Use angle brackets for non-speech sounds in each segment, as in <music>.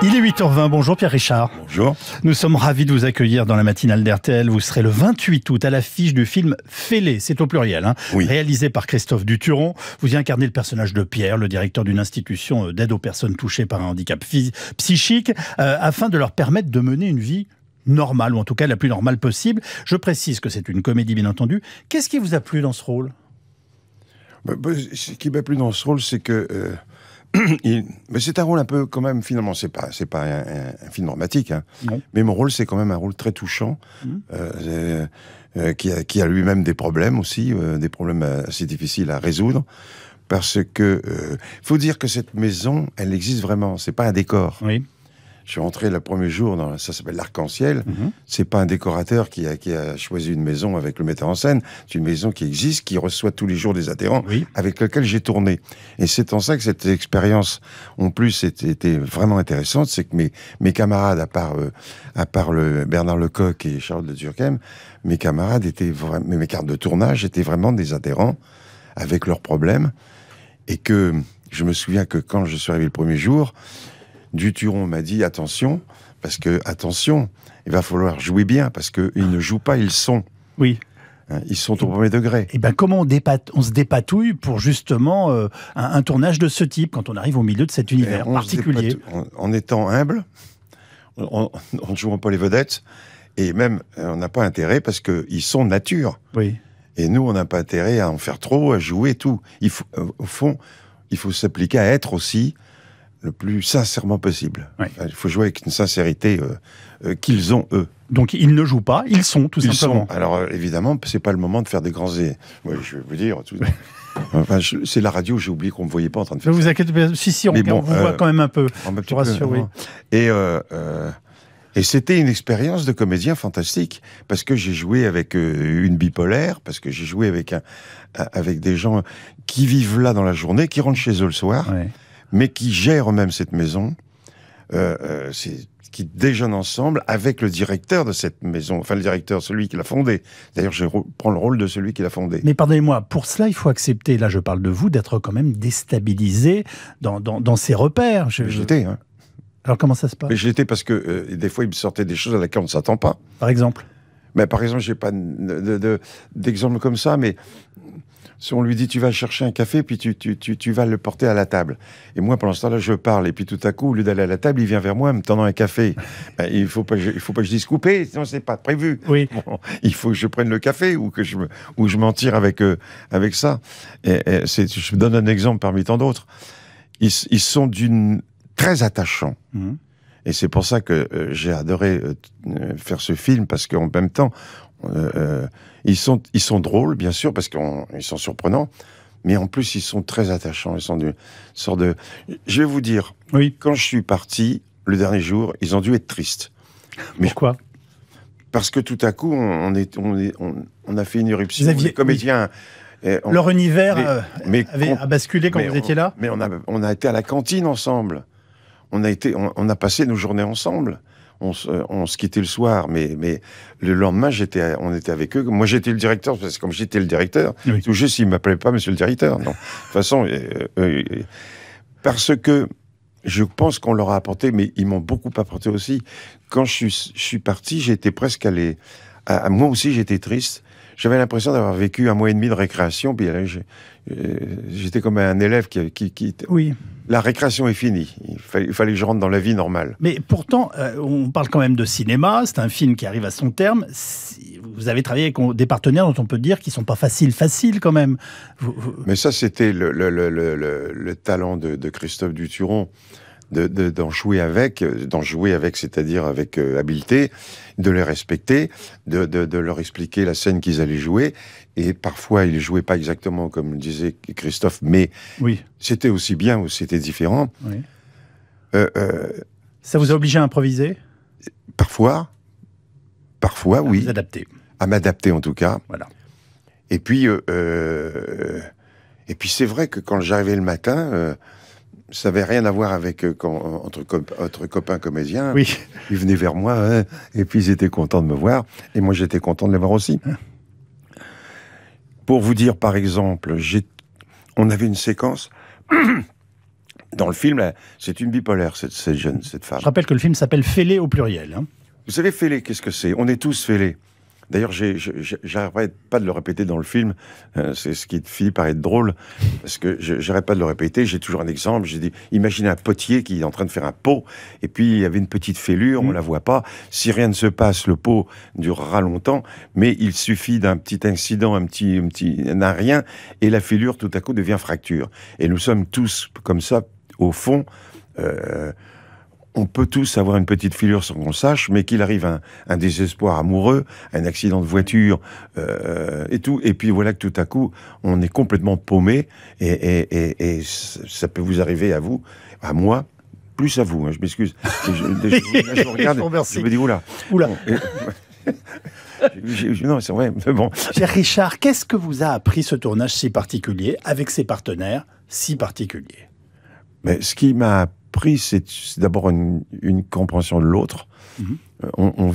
Il est 8h20, bonjour Pierre Richard. Bonjour. Nous sommes ravis de vous accueillir dans la matinale d'RTL. Vous serez le 28 août à l'affiche du film Fêlé, c'est au pluriel, hein. réalisé par Christophe Duturon. Vous y incarnez le personnage de Pierre, le directeur d'une institution euh, d'aide aux personnes touchées par un handicap psychique, euh, afin de leur permettre de mener une vie normale, ou en tout cas la plus normale possible. Je précise que c'est une comédie, bien entendu. Qu'est-ce qui vous a plu dans ce rôle bah, bah, Ce qui m'a plu dans ce rôle, c'est que... Euh, <clears throat> mais c'est un rôle un peu quand même finalement c'est pas c'est pas un, film dramatique hein. mais mon rôle c'est quand même un rôle très touchant mmh. euh, euh, euh, qui a, qui a lui-même des problèmes aussi des problèmes assez difficiles à résoudre parce que faut dire que cette maison elle existe vraiment c'est pas un décor oui. Je suis rentré le premier jour dans ça s'appelle l'arc-en-ciel. Mhm. C'est pas un décorateur qui a, qui a choisi une maison avec le metteur en scène. C'est une maison qui existe, qui reçoit tous les jours des adhérents, avec lequel j'ai tourné. Et c'est en ça que cette expérience, en plus, était, vraiment intéressante. C'est que mes mes camarades, à part euh, à part le Bernard Lecoq et Charles de Durkheim, mes camarades étaient vraiment mes cartes de tournage étaient vraiment des adhérents avec leurs problèmes et que je me souviens que quand je suis arrivé le premier jour, Duturon m'a dit attention, parce que attention, il va falloir jouer bien, parce qu'ils ne jouent pas, ils sont. Oui. Hein, ils sont au premier degré. Et eh ben comment on, se dépatouille pour justement euh, un, tournage de ce type quand on arrive au milieu de cet eh, univers particulier en, étant humble, en ne jouant pas les vedettes, et même euh, on n'a pas intérêt parce qu'ils sont nature. Oui. Et nous, on n'a pas intérêt à en faire trop, à jouer, tout. Il faut, euh, au fond, il faut s'appliquer à être aussi le plus sincèrement possible. il faut jouer avec une sincérité euh, euh, qu'ils ont eux. Donc ils ne jouent pas, ils sont tout ils simplement. Sont. Alors évidemment, euh, évidemment, c'est pas le moment de faire des grands. Oui, je vais vous dire. enfin, c'est la radio, j'ai oublié qu'on me voyait pas en train de faire. Ne vous inquiétez pas, si si, on, vous voit quand même un peu. Je vous rassure, oui. Et et c'était une expérience de comédien fantastique, parce que j'ai joué avec une bipolaire, parce que j'ai joué avec, un, avec des gens qui vivent là dans la journée, qui rentrent chez eux le soir. Ouais mais qui gère même cette maison, euh, euh, qui déjeune ensemble avec le directeur de cette maison, enfin le directeur, celui qui l'a fondée. D'ailleurs, je prends le rôle de celui qui l'a fondée. Mais pardonnez-moi, pour cela, il faut accepter, là je parle de vous, d'être quand même déstabilisé dans, dans, ses repères. Je, J'étais, hein. Alors comment ça se passe Mais j'étais parce que euh, des fois, il me sortait des choses à laquelle on ne s'attend pas. Par exemple mais par exemple, j'ai pas d'exemple comme ça, mais si on lui dit tu vas chercher un café, puis tu, tu, tu, tu vas le porter à la table. Et moi, pendant ce temps-là, je parle. Et puis tout à coup, au lieu d'aller à la table, il vient vers moi me tendant un café. <laughs> Ben, il faut pas, il faut pas je dise couper, sinon c'est pas prévu. Oui. <laughs> il faut que je prenne le café ou que je me, ou je m'en tire avec euh, avec ça. Et, et c'est, je donne un exemple parmi tant d'autres. Ils, sont d'une très attachants. Mmh. Et c'est pour ça que euh, j'ai adoré euh, euh, faire ce film, parce qu'en même temps, ils, sont, ils sont drôles, bien sûr, parce qu'ils sont surprenants, mais en plus, ils sont très attachants. Ils sont sorte de. Je vais vous dire, oui. quand je suis parti, le dernier jour, ils ont dû être tristes. Mais Pourquoi Parce que tout à coup, on, est, on, a fait une éruption. Vous aviez... comédiens. Leur univers avait a basculé quand vous étiez là Mais on a, on a été à la cantine ensemble on a, été, on, a passé nos journées ensemble. Euh, on se, quittait le soir, mais, mais le lendemain, j'étais, on était avec eux. Moi, j'étais le directeur, parce que comme j'étais le directeur, tout juste, ils m'appelaient pas monsieur le directeur. de toute façon, euh, euh, parce que je pense qu'on leur a apporté, mais ils m'ont beaucoup apporté aussi. Quand je suis, parti, j'étais presque allé. à, moi aussi, j'étais triste j'avais l'impression d'avoir vécu un mois et demi de récréation, puis euh, euh, j'étais comme un élève qui, qui, Oui la récréation est finie. Il fallait, que je rentre dans la vie normale. Mais pourtant, euh, on parle quand même de cinéma. C'est un film qui arrive à son terme. Vous avez travaillé avec des partenaires dont on peut dire qu'ils sont pas faciles, faciles quand même. Mais ça, c'était le, talent de, de Christophe Duturon d'en jouer avec, euh, d'en jouer avec, c'est-à-dire avec euh, habileté, de les respecter, de, leur expliquer la scène qu'ils allaient jouer. Et parfois, ils jouaient pas exactement comme le disait Christophe, mais oui. c'était aussi bien ou c'était différent. Euh, Ça vous a obligé à improviser Parfois, parfois, oui. Vous adapter. À m'adapter en tout cas. Voilà. Et puis, et puis c'est vrai que quand j'arrivais le matin ça n'avait rien à voir avec euh, quand, euh, entre, cop copains comédiens. Ils venaient vers moi hein, et puis ils étaient contents de me voir et moi j'étais content de les voir aussi. Hein. Pour vous dire par exemple, on avait une séquence <clears throat> dans le film. C'est une bipolaire cette, jeune, cette femme. Je rappelle que le film s'appelle Fêlé au pluriel. Hein. Vous savez Fêlé, qu'est-ce que c'est On est tous fêlés. D'ailleurs, j'arrête pas de le répéter dans le film. Euh, c'est ce qui finit par être drôle parce que j'arrête pas de le répéter. J'ai toujours un exemple. J'ai dit, imaginez un potier qui est en train de faire un pot et puis il y avait une petite fêlure, on mm. la voit pas. Si rien ne se passe, le pot durera longtemps, mais il suffit d'un petit incident, un petit, un petit, rien, et la fêlure tout à coup devient fracture. Et nous sommes tous comme ça au fond. Euh, on peut tous avoir une petite filure sans qu'on sache, mais qu'il arrive un, désespoir amoureux, un accident de voiture euh, et tout, et puis voilà que tout à coup, on est complètement paumé, et, ça peut vous arriver à vous, à moi, plus à vous, hein, je m'excuse. <laughs> Je, je, je, regarde, je me dis, oula. <laughs> non, c'est vrai, mais bon. Cher Richard, qu'est-ce que vous a appris ce tournage si particulier, avec ses partenaires si particuliers mais ce qui m'a prix, c'est d'abord une, compréhension de l'autre. Mhm. Euh, on, on,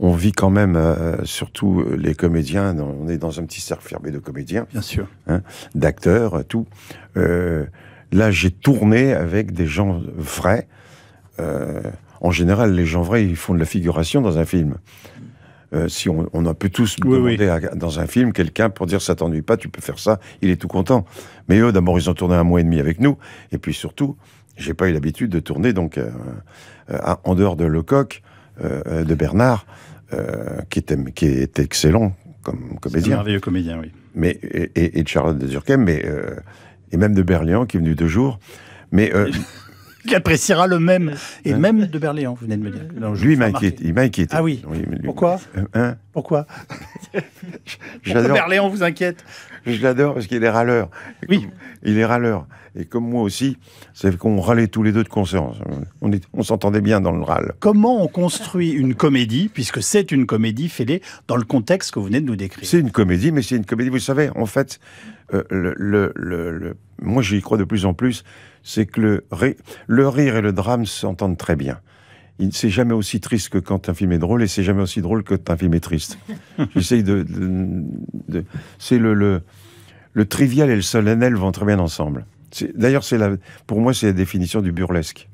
on, vit quand même, euh, surtout euh, les comédiens, on est dans un petit cercle fermé de comédiens. Bien sûr. Hein, d'acteurs, tout. là, j'ai tourné avec des gens vrais. en général, les gens vrais, ils font de la figuration dans un film. si on, on, peut tous demander dans un film quelqu'un pour dire ça t'ennuie pas, tu peux faire ça, il est tout content. Mais eux, d'abord, ils ont tourné un mois et demi avec nous, et puis surtout, j'ai pas eu l'habitude de tourner donc euh, euh, en dehors de Lecoq, euh, de Bernard, qui, est excellent comme comédien. Un merveilleux comédien, oui. Mais, et, de Charlotte de Zurquem, mais, et même de Berléand, qui est venu deux jours. Mais. <laughs> il appréciera le même, et hein même de Berléon, vous venez de me dire. lui, m'inquiète, il m'inquiète. Ah oui, Pourquoi hein Pourquoi <laughs> <laughs> J'adore. vous inquiète je l'adore parce qu'il est râleur. oui. il est râleur. Et comme moi aussi, c'est qu'on râlait tous les deux de conscience. On, s'entendait bien dans le râle. Comment on construit une comédie, puisque c'est une comédie, fêlée, dans le contexte que vous venez de nous décrire C'est une comédie, mais c'est une comédie, vous savez, en fait, euh, le, moi j'y crois de plus en plus, c'est que le, le rire et le drame s'entendent très bien c'est jamais aussi triste que quand un film est drôle et c'est jamais aussi drôle que quand un film est triste. <laughs> J'essaye de, de, c'est le, le, trivial et le solennel vont très bien ensemble. D'ailleurs, c'est pour moi c'est la définition du burlesque.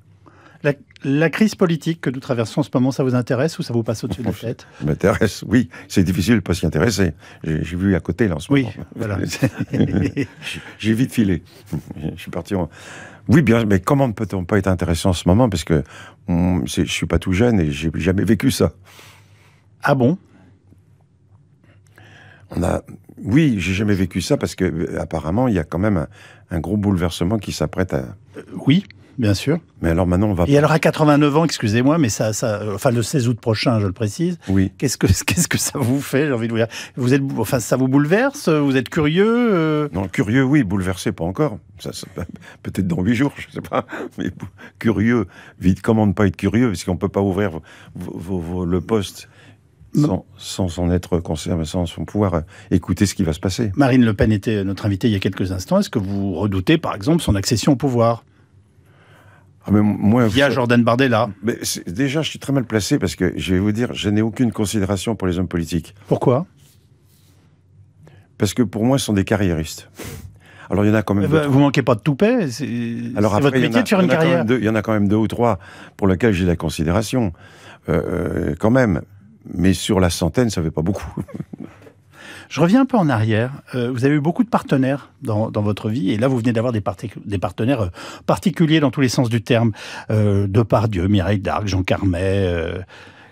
La crise politique que nous traversons en ce moment, ça vous intéresse ou ça vous passe au-dessus de la tête Ça m'intéresse, oui. C'est difficile de pas s'y intéresser. J'ai vu à côté, là, oui, voilà. <laughs> J'ai vite filé. Je suis parti en... Oui, bien, mais comment ne peut-on pas être intéressé en ce moment Parce que je hum, je suis pas tout jeune et j'ai jamais vécu ça. Ah bon On a... Oui, j'ai jamais vécu ça parce que euh, apparemment il y a quand même un, gros bouleversement qui s'apprête à. oui bien sûr. Mais alors maintenant, on va. Et alors à 89 ans, excusez-moi, mais ça, ça, enfin le 16 août prochain, je le précise. Oui. Qu'est-ce que, <laughs> qu'est-ce que ça vous fait J'ai envie de vous dire. Vous êtes, enfin, ça vous bouleverse Vous êtes curieux euh? Non, curieux, oui, bouleversé, pas encore. Ça, <laughs> peut-être dans huit jours, je sais pas. <laughs> Mais curieux, vite, comment ne pas être curieux, parce qu'on peut pas ouvrir le poste. Sans, sans, en être concerné, sans pouvoir euh, écouter ce qui va se passer. Marine Le Pen était euh, notre invitée il y a quelques instants. Est-ce que vous redoutez, par exemple, son accession au pouvoir ah via Jordan Bardella. Mais déjà, je suis très mal placé parce que je vais vous dire, je n'ai aucune considération pour les hommes politiques. Pourquoi Parce que pour moi, ce sont des carriéristes. Alors il y en a quand même. Eh ben, vous manquez pas de toupet. C'est votre métier de faire une carrière. il y en a quand même deux ou trois pour lesquels j'ai de la considération, euh, euh, quand même. Mais sur la centaine, ça ne fait pas beaucoup. <laughs> Je reviens un peu en arrière. Euh, vous avez eu beaucoup de partenaires dans, votre vie, et là, vous venez d'avoir des, partenaires euh, particuliers dans tous les sens du terme. Euh, Dieu, Mireille Darc, Jean Carmet. Euh,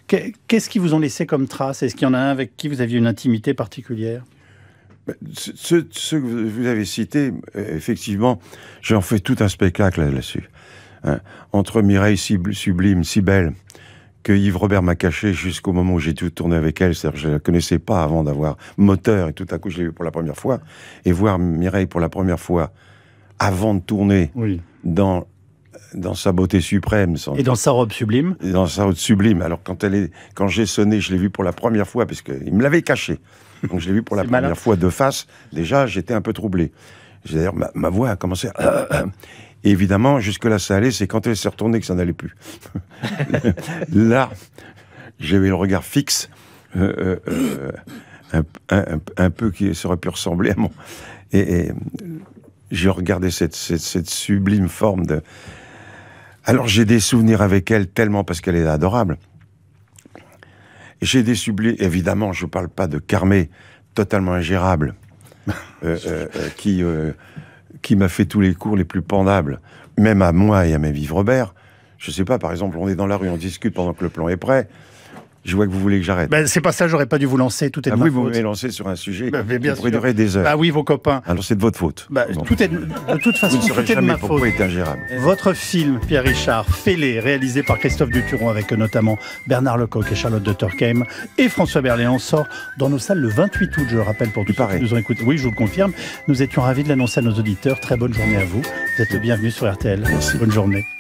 qu'est-ce qui vous ont laissé comme trace Est-ce qu'il y en a un avec qui vous aviez une intimité particulière ben, ce que vous avez cité, effectivement, j'en fais tout un spectacle là-dessus. Hein. entre Mireille si sublime, si belle, que Yves Robert m'a caché jusqu'au moment où j'ai tout tourner avec elle. C'est-à-dire, je la connaissais pas avant d'avoir moteur et tout à coup je l'ai vue pour la première fois et voir Mireille pour la première fois avant de tourner dans dans sa beauté suprême. Et dans sa robe sublime. Et dans sa robe sublime. Alors quand elle est, quand j'ai sonné, je l'ai vue pour la première fois parce qu'il me l'avait caché. Donc je l'ai vue pour la première fois de face. Déjà, j'étais un peu troublé. D'ailleurs, ma, ma, voix a commencé. À... <clears throat> évidemment, jusque-là, ça allait, c'est quand elle s'est retournée que ça n'allait plus. <laughs> Là, j'avais le regard fixe, euh, euh, euh, un, peu qui aurait pu ressembler à mon... Et, j'ai regardé cette, sublime forme de... Alors j'ai des souvenirs avec elle tellement parce qu'elle est adorable. J'ai des sublimes... Évidemment, je ne parle pas de Carmé, totalement ingérable, qui qui m'a fait tous les cours les plus pendables, même à moi et à mes vivres Robert. Je sais pas, par exemple, on est dans la rue, on discute pendant que le plan est prêt. Je vois que vous voulez que j'arrête. Ben, c'est pas ça, j'aurais pas dû vous lancer, tout est de ah oui, vous m'avez lancé sur un sujet ben, qui des heures. Ah oui, vos copains. Alors c'est de votre faute. Bah, tout est de, toute façon, vous tout est de ma faute. ingérable. Votre film, Pierre Richard, Fêlé, réalisé par Christophe Duturon avec euh, notamment Bernard Lecoq et Charlotte de Turkheim et François Berléand, sort dans nos salles le 28 août, je le rappelle pour tous ceux qui nous ont écoutés. Oui, je vous le confirme. Nous étions ravis de l'annoncer à nos auditeurs. Très bonne journée à vous. Vous êtes le bienvenu sur RTL. Merci. Bonne journée.